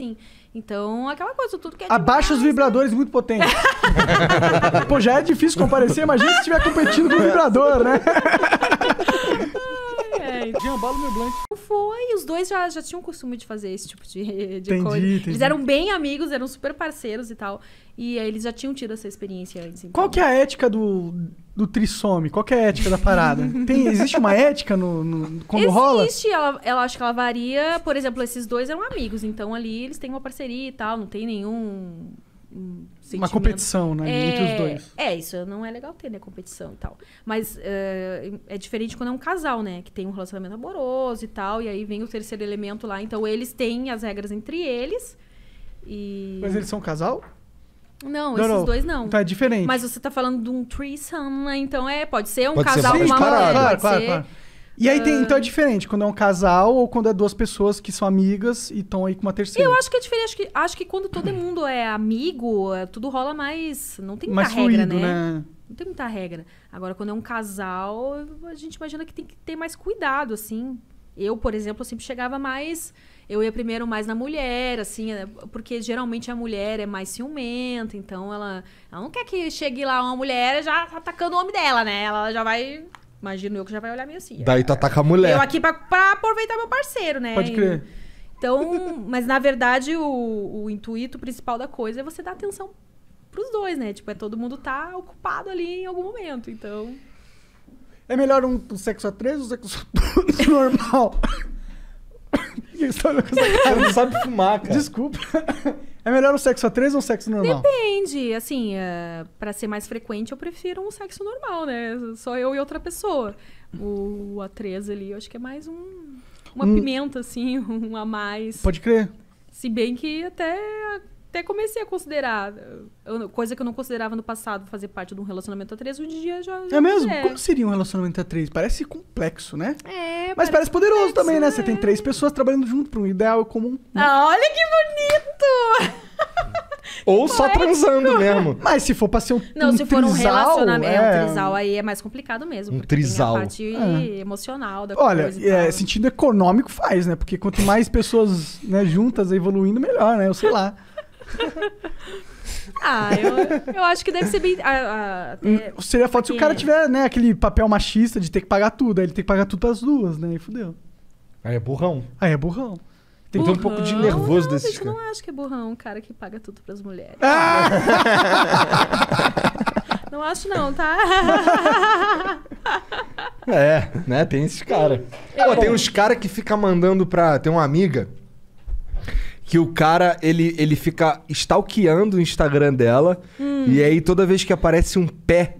assim. Então, aquela coisa, tudo que é Abaixa os né? vibradores muito potentes. Pô, já é difícil comparecer, imagina se estiver competindo com o vibrador, né? Ai, é. meu blank foi. Os dois já, já tinham o costume de fazer esse tipo de, de entendi, coisa. Entendi. Eles eram bem amigos, eram super parceiros e tal. E aí, eles já tinham tido essa experiência antes. Então. Qual que é a ética do, do trissome? Qual que é a ética da parada? Tem, existe uma ética no, no quando existe, rola? Existe, ela, ela acho que ela varia. Por exemplo, esses dois eram amigos, então ali eles têm uma parceria e tal, não tem nenhum um uma competição, né? É, entre os é, dois. É, isso não é legal ter, né? Competição e tal. Mas uh, é diferente quando é um casal, né? Que tem um relacionamento amoroso e tal. E aí vem o terceiro elemento lá. Então eles têm as regras entre eles. E... Mas eles são um casal? Não, não, esses não. dois não. Tá diferente. Mas você tá falando de um threesome, né? então é, pode ser um pode casal ser, com uma claro, Claro, claro, claro. E aí tem, então é ah. diferente quando é um casal ou quando é duas pessoas que são amigas e estão aí com uma terceira. Eu acho que é diferente. Acho que, acho que quando todo mundo é amigo, é, tudo rola mais. Não tem muita mais regra, fluido, né? né? Não tem muita regra. Agora, quando é um casal, a gente imagina que tem que ter mais cuidado, assim. Eu, por exemplo, sempre chegava mais. Eu ia primeiro mais na mulher, assim, é, porque geralmente a mulher é mais ciumenta, então ela, ela não quer que chegue lá uma mulher já atacando o homem dela, né? Ela já vai Imagino eu que já vai olhar meio assim. Daí tu ataca a mulher. Eu aqui pra, pra aproveitar meu parceiro, né? Pode crer. Então, mas na verdade o, o intuito principal da coisa é você dar atenção pros dois, né? Tipo, é todo mundo tá ocupado ali em algum momento, então... É melhor um, um sexo a três ou um sexo normal? Por que você tá Você não sabe fumar, cara. Desculpa. É melhor o sexo a três ou o sexo normal? Depende. Assim, uh, é, para ser mais frequente, eu prefiro um sexo normal, né? Só eu e outra pessoa. O, o A3 ali, eu acho que é mais um. Uma um... pimenta, assim, um a mais. Pode crer. Se bem que até, até comecei a considerar. coisa que eu não considerava no passado, fazer parte de um relacionamento a três, hoje em dia já. já é mesmo? É. Como seria um relacionamento a três? Parece complexo, né? É. Mas parece, parece poderoso complexo, também, né? É. Você tem né? três pessoas trabalhando junto para um ideal comum. Ah, olha que bonito! Ou Poético. só transando mesmo. Mas se for pra ser um Não, um se for um relacionamento, é... um trisal aí é mais complicado mesmo. Um trisal. Tem a parte é. emocional da Olha, coisa. Olha, é, sentido econômico faz, né? Porque quanto mais pessoas né, juntas evoluindo, melhor, né? Eu sei lá. Ah, eu, eu acho que deve ser bem. Ah, ah, Seria foda porque... se o cara tiver, né, aquele papel machista de ter que pagar tudo. Aí ele tem que pagar tudo pras duas, né? E fudeu. Aí é burrão. Aí é burrão. Tem burrão, um pouco de nervoso desse cara. não acho que é burrão um cara que paga tudo pras mulheres. Ah! não acho não, tá? é, né? Tem esses caras. tem uns caras que fica mandando pra... Tem uma amiga que o cara, ele, ele fica stalkeando o Instagram dela. Hum. E aí, toda vez que aparece um pé,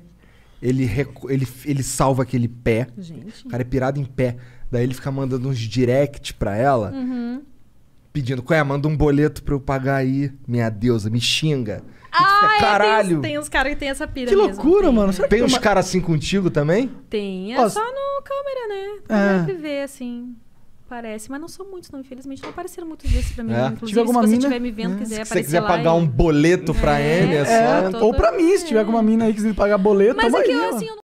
ele, ele, ele salva aquele pé. Gente. O cara é pirado em pé. Daí ele fica mandando uns direct pra ela. Uhum pedindo, qual é, manda um boleto pra eu pagar aí. Minha deusa, me xinga. Ah, é, caralho. Tem, tem uns caras que tem essa pira Que loucura, mano. Né? tem uns caras assim contigo também? Tem, é só no câmera, né? Pra é. ver assim. Parece, mas não são muitos, não. Infelizmente não apareceram muitos desses pra mim. É. Inclusive, se alguma se você mina... estiver me vendo, é. quiser se aparecer Se você quiser pagar e... um boleto pra é. ele, assim, é, né? é só... Ou pra mim, se tiver é. alguma mina aí que quiser pagar boleto, Mas é que eu, assim, eu não...